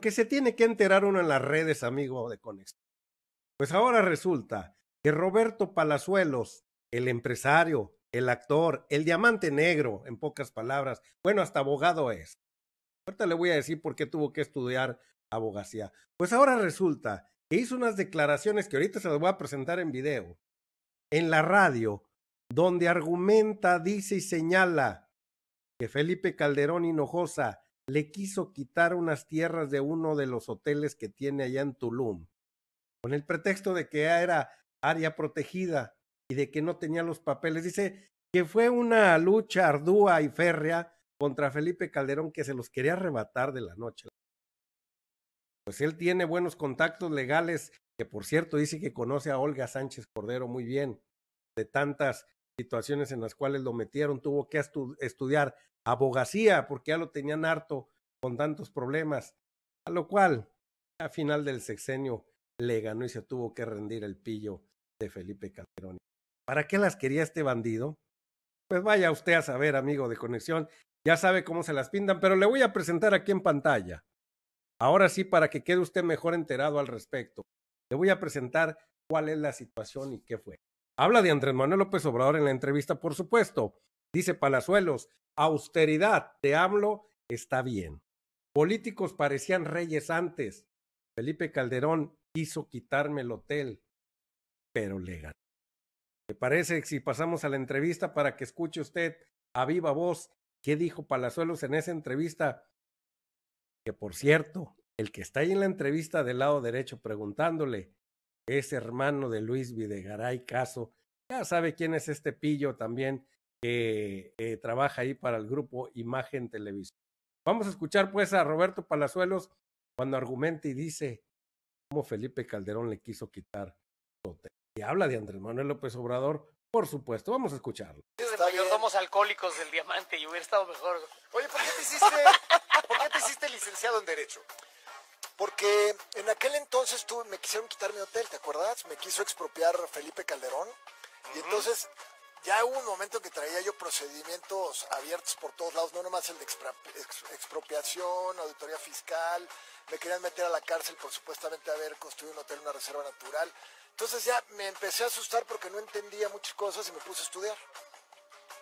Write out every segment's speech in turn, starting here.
que se tiene que enterar uno en las redes, amigo de Conexión. Pues ahora resulta que Roberto Palazuelos, el empresario, el actor, el diamante negro, en pocas palabras, bueno, hasta abogado es. Ahorita le voy a decir por qué tuvo que estudiar abogacía. Pues ahora resulta que hizo unas declaraciones que ahorita se las voy a presentar en video, en la radio, donde argumenta, dice y señala que Felipe Calderón Hinojosa le quiso quitar unas tierras de uno de los hoteles que tiene allá en Tulum, con el pretexto de que era área protegida y de que no tenía los papeles. Dice que fue una lucha ardua y férrea contra Felipe Calderón que se los quería arrebatar de la noche. Pues él tiene buenos contactos legales, que por cierto dice que conoce a Olga Sánchez Cordero muy bien, de tantas situaciones en las cuales lo metieron, tuvo que estudiar abogacía, porque ya lo tenían harto con tantos problemas, a lo cual a final del sexenio le ganó y se tuvo que rendir el pillo de Felipe Calderón. ¿Para qué las quería este bandido? Pues vaya usted a saber, amigo de conexión, ya sabe cómo se las pintan, pero le voy a presentar aquí en pantalla. Ahora sí, para que quede usted mejor enterado al respecto, le voy a presentar cuál es la situación y qué fue. Habla de Andrés Manuel López Obrador en la entrevista, por supuesto, Dice Palazuelos, austeridad te hablo, está bien. Políticos parecían reyes antes. Felipe Calderón quiso quitarme el hotel, pero le ganó. ¿Te parece si pasamos a la entrevista para que escuche usted a viva voz qué dijo Palazuelos en esa entrevista? Que por cierto, el que está ahí en la entrevista del lado derecho preguntándole es hermano de Luis Videgaray Caso. Ya sabe quién es este pillo también que eh, trabaja ahí para el grupo Imagen Televisión. Vamos a escuchar pues a Roberto Palazuelos cuando argumenta y dice cómo Felipe Calderón le quiso quitar su hotel. Y habla de Andrés Manuel López Obrador, por supuesto, vamos a escucharlo. somos alcohólicos del diamante y hubiera estado mejor. Oye, ¿por qué te hiciste, licenciado en Derecho? Porque en aquel entonces me quisieron quitar mi hotel, ¿te acuerdas? Me quiso expropiar Felipe Calderón. Y entonces ya hubo un momento que traía yo procedimientos abiertos por todos lados, no nomás el de expropiación, auditoría fiscal, me querían meter a la cárcel por supuestamente haber construido un hotel, en una reserva natural. Entonces ya me empecé a asustar porque no entendía muchas cosas y me puse a estudiar.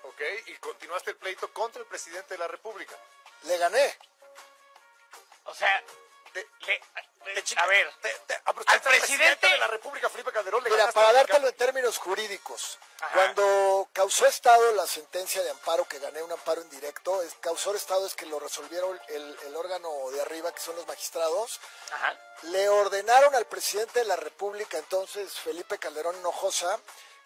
Ok, y continuaste el pleito contra el presidente de la República. Le gané. O sea, a ver, al presidente de la República, Felipe Calderón, le Mira, para dártelo en términos jurídicos, cuando causó Estado la sentencia de amparo, que gané un amparo indirecto, es, causó Estado es que lo resolvieron el, órgano de arriba, que son los magistrados, le ordenaron al presidente de la República, entonces Felipe Calderón Hinojosa,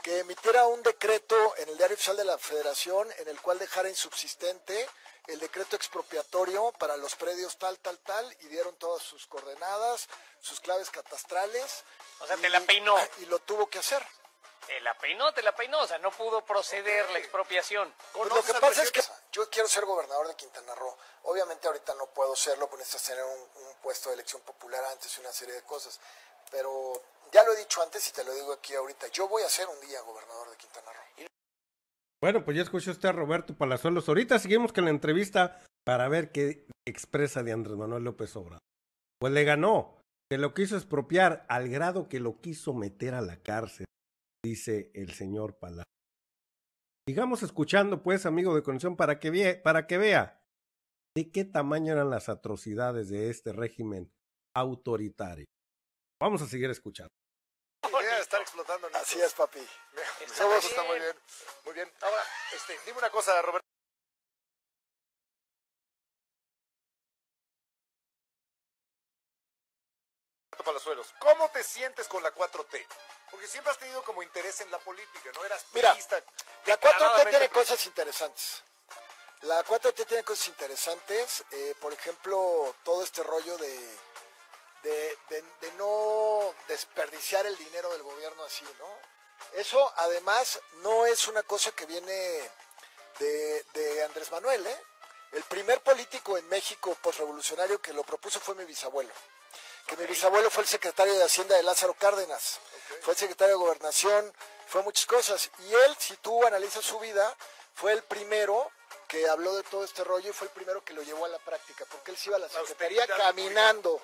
que emitiera un decreto en el Diario Oficial de la Federación en el cual dejara insubsistente el decreto expropiatorio para los predios tal, tal, tal, y dieron todas sus coordenadas, sus claves catastrales. O sea, te la peinó. Y lo tuvo que hacer. Te la peinó, te la peinó, o sea, no pudo proceder la expropiación. Pues lo que pasa es que yo quiero ser gobernador de Quintana Roo. Obviamente ahorita no puedo serlo, porque necesitas tener un, un puesto de elección popular antes y una serie de cosas. Pero ya lo he dicho antes y te lo digo aquí ahorita, yo voy a ser un día gobernador de Quintana Roo. Bueno, pues ya escuchó usted a Roberto Palazuelos. Ahorita seguimos con la entrevista para ver qué expresa de Andrés Manuel López Obrador. Pues le ganó, que lo quiso expropiar al grado que lo quiso meter a la cárcel, dice el señor Palazuelos. Sigamos escuchando, pues, amigo de conexión, para que, para que vea de qué tamaño eran las atrocidades de este régimen autoritario. Vamos a seguir escuchando. Así es, papi. muy bien. Muy bien. Ahora, este, dime una cosa, Roberto. Palazuelos, ¿cómo te sientes con la 4T? Porque siempre has tenido como interés en la política, ¿no? Eras Mira, la 4T tiene cosas interesantes. La 4T tiene cosas interesantes, por ejemplo, todo este rollo de de, no desperdiciar el dinero del gobierno así, ¿no? Eso además no es una cosa que viene de, Andrés Manuel, ¿eh? El primer político en México postrevolucionario que lo propuso fue mi bisabuelo. Que mi bisabuelo fue el secretario de Hacienda de Lázaro Cárdenas, fue el secretario de Gobernación, fue muchas cosas. Y él, si tú analizas su vida, fue el primero que habló de todo este rollo y fue el primero que lo llevó a la práctica, porque él se iba a la secretaría caminando,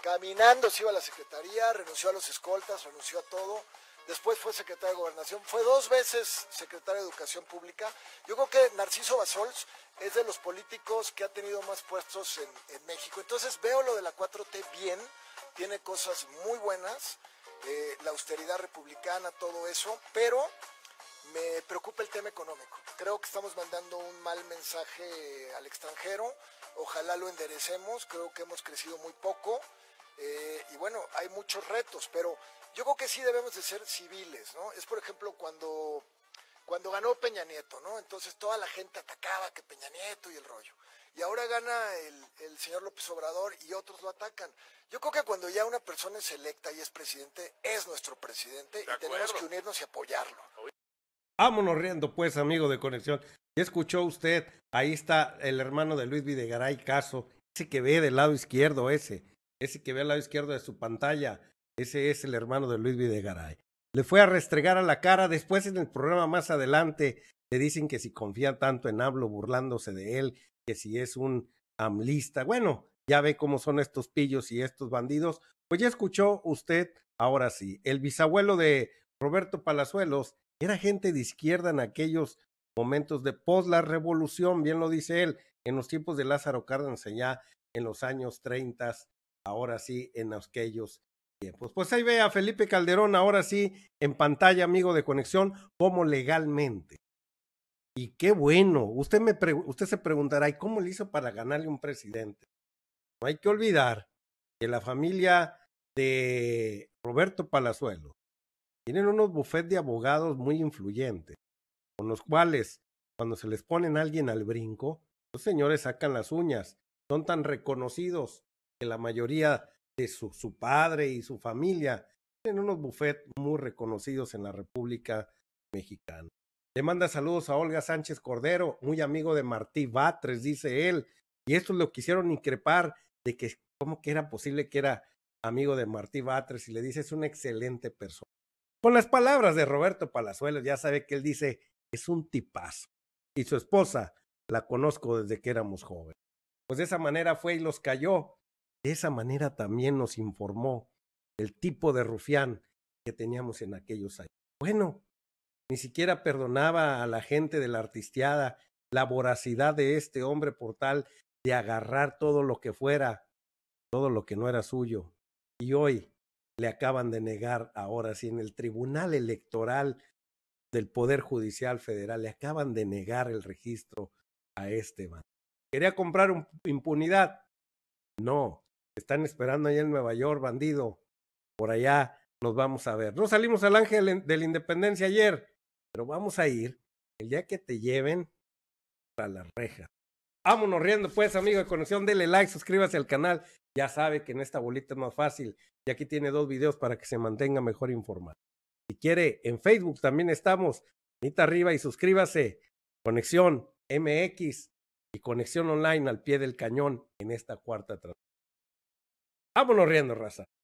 caminando se iba a la secretaría, renunció a los escoltas, renunció a todo, después fue secretario de gobernación, fue dos veces secretario de educación pública. Yo creo que Narciso Basols es de los políticos que ha tenido más puestos en, México, entonces veo lo de la 4T bien, tiene cosas muy buenas, eh, la austeridad republicana, todo eso, pero me preocupa el tema económico. Creo que estamos mandando un mal mensaje al extranjero. Ojalá lo enderecemos. Creo que hemos crecido muy poco. Eh, y bueno, hay muchos retos, pero yo creo que sí debemos de ser civiles, ¿no? Es por ejemplo cuando, cuando ganó Peña Nieto, ¿no? Entonces toda la gente atacaba que Peña Nieto y el rollo. Y ahora gana el, señor López Obrador y otros lo atacan. Yo creo que cuando ya una persona es electa y es presidente, es nuestro presidente y tenemos que unirnos y apoyarlo. Vámonos riendo, pues, amigo de Conexión. Ya escuchó usted, ahí está el hermano de Luis Videgaray Caso, ese que ve del lado izquierdo, ese, ese que ve al lado izquierdo de su pantalla, ese es el hermano de Luis Videgaray. Le fue a restregar a la cara, después en el programa más adelante le dicen que si confía tanto en Hablo burlándose de él, que si es un amlista. Bueno, ya ve cómo son estos pillos y estos bandidos. Pues ya escuchó usted, ahora sí, el bisabuelo de Roberto Palazuelos era gente de izquierda en aquellos momentos de pos la revolución, bien lo dice él, en los tiempos de Lázaro Cárdenas ya en los años 30, ahora sí, en aquellos tiempos. Pues ahí ve a Felipe Calderón, ahora sí, en pantalla, amigo de conexión, como legalmente. Y qué bueno, usted, me usted se preguntará, ¿y cómo le hizo para ganarle un presidente? No hay que olvidar que la familia de Roberto Palazuelo tienen unos bufetes de abogados muy influyentes, con los cuales, cuando se les ponen alguien al brinco, los señores sacan las uñas. Son tan reconocidos que la mayoría de su, su padre y su familia tienen unos bufetes muy reconocidos en la República Mexicana. Le manda saludos a Olga Sánchez Cordero, muy amigo de Martí Batres, dice él. Y estos lo quisieron increpar de que cómo que era posible que era amigo de Martí Batres y le dice es una excelente persona. Con las palabras de Roberto Palazuelos, ya sabe que él dice, es un tipazo. Y su esposa la conozco desde que éramos jóvenes. Pues de esa manera fue y los cayó. De esa manera también nos informó el tipo de rufián que teníamos en aquellos años. Bueno, ni siquiera perdonaba a la gente de la artisteada la voracidad de este hombre por tal de agarrar todo lo que fuera, todo lo que no era suyo. Y hoy le acaban de negar ahora sí en el Tribunal Electoral del Poder Judicial Federal, le acaban de negar el registro a Esteban. Quería comprar impunidad. No, están esperando allá en Nueva York, bandido. Por allá nos vamos a ver. No salimos al ángel de la independencia ayer, pero vamos a ir el día que te lleven a la reja. Vámonos riendo, pues, amigo de conexión. Dele like, suscríbase al canal ya sabe que en esta bolita es más fácil. Y aquí tiene dos videos para que se mantenga mejor informado. Si quiere, en Facebook también estamos. Mita arriba y suscríbase. Conexión MX y conexión online al pie del cañón en esta cuarta transmisión. Vámonos riendo, raza.